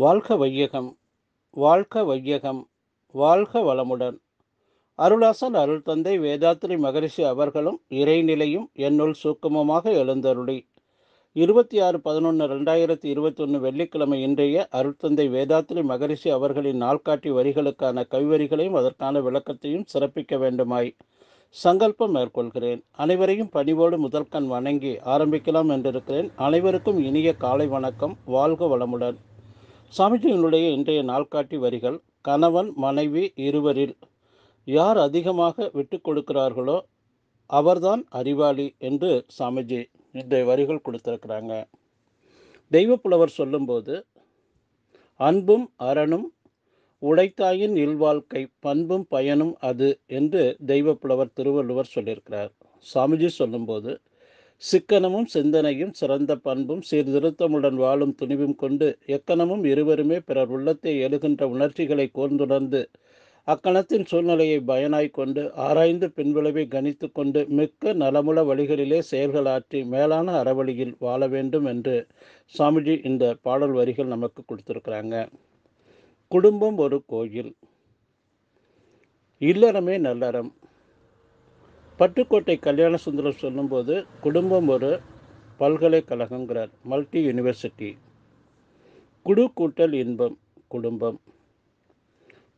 வாழ்க வையகம் வாழ்க வையகம் வாழ்க வளமுடன் அருளாசன் அருள் தந்தை வேதாத்திரி மகரிஷி அவர்களும் இறைநிலையும் என்னுள் சூக்கமமாக எழுந்தருளி இருபத்தி ஆறு பதினொன்று ரெண்டாயிரத்தி இருபத்தொன்று வெள்ளிக்கிழமை இன்றைய அருள்தந்தை வேதாத்திரி மகரிஷி அவர்களின் நாள்காட்டி வரிகளுக்கான கைவரிகளையும் அதற்கான விளக்கத்தையும் சிறப்பிக்க வேண்டுமாய் சங்கல்பம் மேற்கொள்கிறேன் அனைவரையும் பணிவோடு முதற்கண் வணங்கி ஆரம்பிக்கலாம் என்றிருக்கிறேன் அனைவருக்கும் இனிய காலை வணக்கம் வாழ்க வளமுடன் சாமிஜியினுடைய இன்றைய நாள்காட்டி வரிகள் கணவன் மனைவி இருவரில் யார் அதிகமாக விட்டு கொடுக்கிறார்களோ அவர்தான் அறிவாளி என்று சாமிஜி இன்றைய வரிகள் கொடுத்திருக்கிறாங்க தெய்வப்புலவர் சொல்லும்போது அன்பும் அறனும் உடைத்தாயின் இல்வாழ்க்கை பண்பும் பயனும் அது என்று தெய்வப்புலவர் திருவள்ளுவர் சொல்லியிருக்கிறார் சாமிஜி சொல்லும்போது சிக்கனமும் சிந்தனையும் சிறந்த பண்பும் சீர்திருத்தமுடன் வாழும் துணிவும் கொண்டு எக்கணமும் இருவருமே பிறர் உள்ளத்தை எழுகின்ற உணர்ச்சிகளை கோர்ந்துணர்ந்து அக்கணத்தின் சூழ்நிலையை பயனாய் கொண்டு ஆராய்ந்து பின்விளைவை கணித்து கொண்டு மிக்க நலமுள வழிகளிலே செயல்கள் ஆற்றி மேலான அறவழியில் வாழ வேண்டும் என்று சாமிஜி இந்த பாடல் வரிகள் நமக்கு கொடுத்துருக்குறாங்க குடும்பம் ஒரு கோயில் இல்லறமே நல்லறம் பட்டுக்கோட்டை கல்யாண சுந்தரம் சொல்லும்போது குடும்பம் ஒரு பல்கலைக்கழகங்கிறார் மல்டி யூனிவர்சிட்டி குடு கூட்டல் இன்பம் குடும்பம்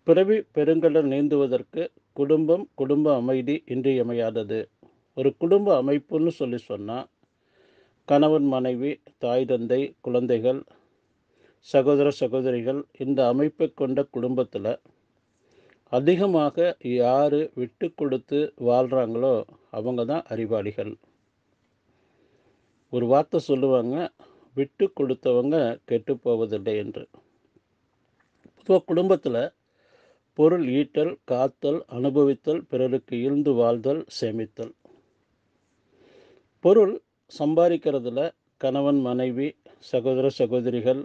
பிறவி பெருங்கடல் நீந்துவதற்கு குடும்பம் குடும்ப அமைதி இன்றியமையாதது ஒரு குடும்ப அமைப்புன்னு சொல்லி சொன்னால் கணவன் மனைவி தாய் தந்தை குழந்தைகள் சகோதர சகோதரிகள் இந்த அமைப்பை கொண்ட குடும்பத்தில் அதிகமாக யார் விட்டு கொடுத்து வாழ்கிறாங்களோ அவங்க தான் அறிவாளிகள் ஒரு வார்த்தை சொல்லுவாங்க விட்டு கொடுத்தவங்க கெட்டு போவதில்லை என்று பொதுவாக குடும்பத்தில் பொருள் ஈட்டல் காத்தல் அனுபவித்தல் பிறருக்கு இருந்து வாழ்தல் சேமித்தல் பொருள் சம்பாதிக்கிறதுல கணவன் மனைவி சகோதர சகோதரிகள்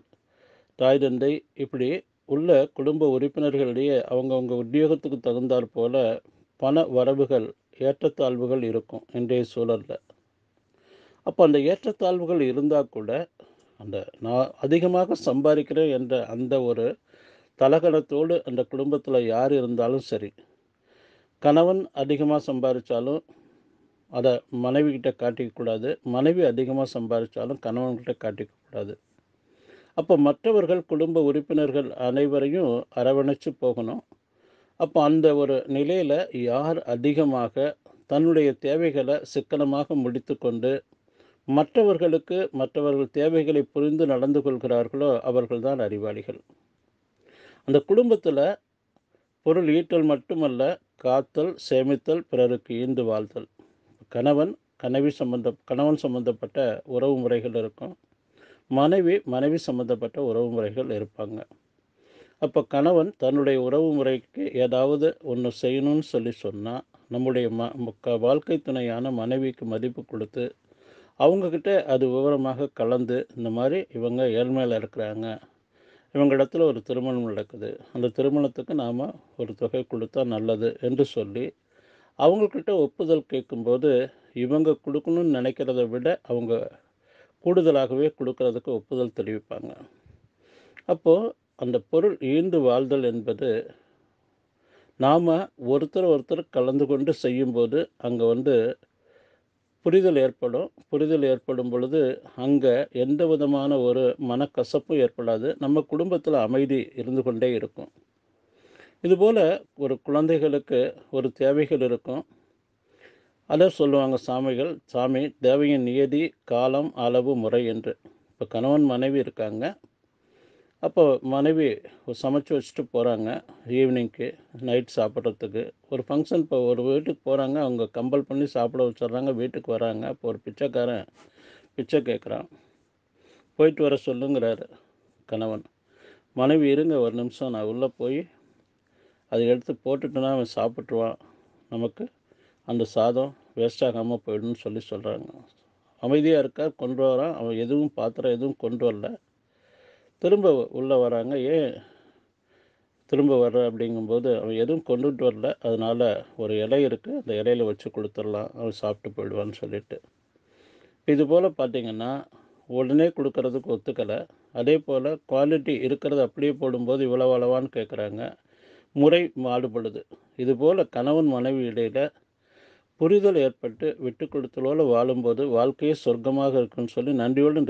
தாய் தந்தை இப்படி உள்ள குடும்ப உறுப்பினர்களிடையே அவங்கவுங்க உத்தியோகத்துக்கு தகுந்தாற் போல் பண வரவுகள் ஏற்றத்தாழ்வுகள் இருக்கும் இன்றைய சூழலில் அப்போ அந்த ஏற்றத்தாழ்வுகள் இருந்தால் கூட அந்த நான் அதிகமாக சம்பாதிக்கிறேன் என்ற அந்த ஒரு தலகணத்தோடு அந்த குடும்பத்தில் யார் இருந்தாலும் சரி கணவன் அதிகமாக சம்பாதிச்சாலும் அதை மனைவிக்கிட்ட காட்டிக்கக்கூடாது மனைவி அதிகமாக சம்பாதிச்சாலும் கணவன்கிட்ட காட்டிக்கக்கூடாது அப்போ மற்றவர்கள் குடும்ப உறுப்பினர்கள் அனைவரையும் அரவணைச்சு போகணும் அப்போ அந்த ஒரு நிலையில் யார் அதிகமாக தன்னுடைய தேவைகளை சிக்கனமாக முடித்து கொண்டு மற்றவர்களுக்கு மற்றவர்கள் தேவைகளை புரிந்து நடந்து கொள்கிறார்களோ அவர்கள் தான் அறிவாளிகள் அந்த குடும்பத்தில் பொருள் ஈட்டல் மட்டுமல்ல காத்தல் சேமித்தல் பிறருக்கு ஈந்து வாழ்தல் கணவன் கனவி சம்பந்த கணவன் சம்பந்தப்பட்ட உறவு முறைகள் இருக்கும் மனைவி மனைவி சம்மந்தப்பட்ட உறவு முறைகள் இருப்பாங்க அப்போ கணவன் தன்னுடைய உறவு முறைக்கு ஏதாவது ஒன்று செய்யணும்னு சொல்லி சொன்னால் நம்முடைய ம வாழ்க்கை துணையான மனைவிக்கு மதிப்பு கொடுத்து அவங்கக்கிட்ட அது விவரமாக கலந்து இந்த மாதிரி இவங்க ஏழ்மையில் இருக்கிறாங்க இவங்க இடத்துல ஒரு திருமணம் நடக்குது அந்த திருமணத்துக்கு நாம் ஒரு தொகை கொடுத்தா நல்லது என்று சொல்லி அவங்கக்கிட்ட ஒப்புதல் கேட்கும்போது இவங்க கொடுக்கணும்னு நினைக்கிறத விட அவங்க கூடுதலாகவே கொடுக்கறதுக்கு ஒப்புதல் தெரிவிப்பாங்க அப்போது அந்த பொருள் ஈண்டு வாழ்தல் என்பது நாம் ஒருத்தர் ஒருத்தர் கலந்து கொண்டு செய்யும்போது அங்கே வந்து புரிதல் ஏற்படும் புரிதல் ஏற்படும் பொழுது அங்கே எந்த விதமான ஒரு மனக்கசப்பும் ஏற்படாது நம்ம குடும்பத்தில் அமைதி இருந்து கொண்டே இருக்கும் இதுபோல் ஒரு குழந்தைகளுக்கு ஒரு தேவைகள் இருக்கும் அதை சொல்லுவாங்க சாமிகள் சாமி தேவையின் நியதி காலம் அளவு முறை என்று இப்போ கணவன் மனைவி இருக்காங்க அப்போ மனைவி சமைச்சு வச்சுட்டு போகிறாங்க ஈவினிங்க்கு நைட் சாப்பிட்றதுக்கு ஒரு ஃபங்க்ஷன் இப்போ ஒரு வீட்டுக்கு போகிறாங்க அவங்க கம்பல் பண்ணி சாப்பிட வச்சிட்றாங்க வீட்டுக்கு வராங்க இப்போ ஒரு பிச்சைக்காரன் பிச்சை கேட்குறான் போயிட்டு வர சொல்லுங்கிறாரு கணவன் மனைவி இருங்க ஒரு நிமிஷம் நான் உள்ளே போய் அதை எடுத்து போட்டுட்டேன்னா அவன் சாப்பிட்ருவான் நமக்கு அந்த சாதம் வேஸ்ட் ஆகாமல் போயிடும்னு சொல்லி சொல்கிறாங்க அமைதியாக இருக்கார் கொண்டு வரான் அவன் எதுவும் பாத்திரம் எதுவும் கொண்டு வரல திரும்ப உள்ளே வராங்க ஏன் திரும்ப வர்ற அப்படிங்கும்போது அவன் எதுவும் கொண்டுட்டு வரல அதனால் ஒரு இலை இருக்குது அந்த இலையில வச்சு கொடுத்துடலாம் அவன் சாப்பிட்டு போயிடுவான்னு சொல்லிட்டு இது போல் பார்த்திங்கன்னா உடனே கொடுக்கறதுக்கு ஒத்துக்கலை அதே போல் குவாலிட்டி இருக்கிறது அப்படியே போடும்போது இவ்வளோ அளவான்னு கேட்குறாங்க முறை மாறுபடுது இதுபோல் கணவன் மனைவி இடையில் புரிதல் ஏற்பட்டு விட்டு கொடுத்தலோடு வாழும்போது வாழ்க்கையே சொர்க்கமாக இருக்குன்னு சொல்லி நன்றியோடு